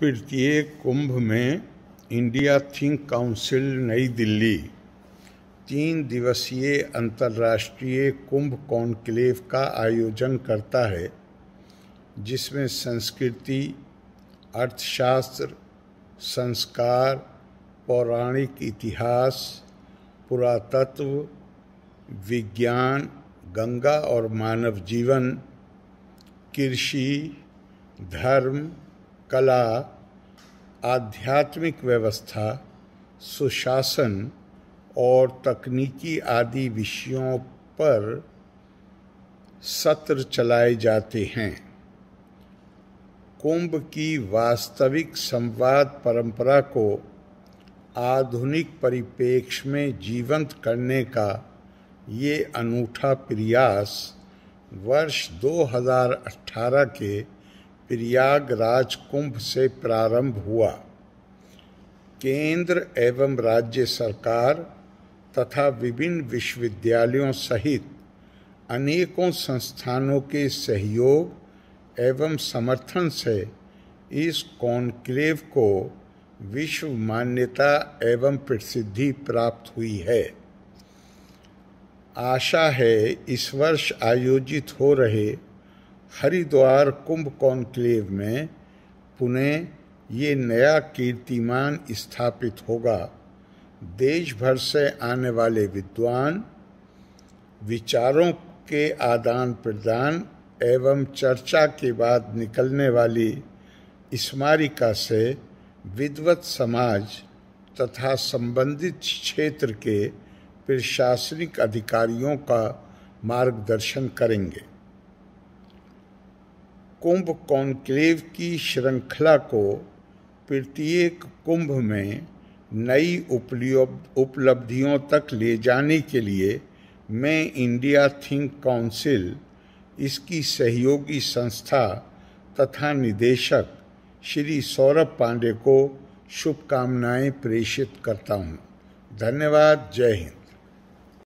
प्रत्येक कुंभ में India think council नई दिल्ली तीन दिवसीय अंतर्राष्ट्रीय कुंभ कॉन्क्लेव का आयोजन करता है जिसमें संस्कृति अर्थशास्त्र संस्कार पौराणिक इतिहास पुरातत्व विज्ञान गंगा और मानव जीवन कृषि धर्म कला आध्यात्मिक व्यवस्था सुशासन और तकनीकी आदि विषयों पर सत्र चलाए जाते हैं कुंभ की वास्तविक संवाद परंपरा को आधुनिक परिपेक्ष में जीवंत करने का ये अनूठा प्रयास वर्ष 2018 के प्रयागराज कुंभ से प्रारंभ हुआ केंद्र एवं राज्य सरकार तथा विभिन्न विश्वविद्यालयों सहित अनेकों संस्थानों के सहयोग एवं समर्थन से इस कॉन्क्लेव को विश्व मान्यता एवं प्रसिद्धि प्राप्त हुई है आशा है इस वर्ष आयोजित हो रहे हरिद्वार कुंभ कॉन्क्लेव में पुणे ये नया कीर्तिमान स्थापित होगा देश भर से आने वाले विद्वान विचारों के आदान प्रदान एवं चर्चा के बाद निकलने वाली स्मारिका से विद्वत समाज तथा संबंधित क्षेत्र के प्रशासनिक अधिकारियों का मार्गदर्शन करेंगे कुंभ कॉन्क्लेव की श्रृंखला को प्रत्येक कुंभ में नई उपलब्धियों तक ले जाने के लिए मैं इंडिया थिंक काउंसिल इसकी सहयोगी संस्था तथा निदेशक श्री सौरभ पांडे को शुभकामनाएं प्रेषित करता हूं धन्यवाद जय हिंद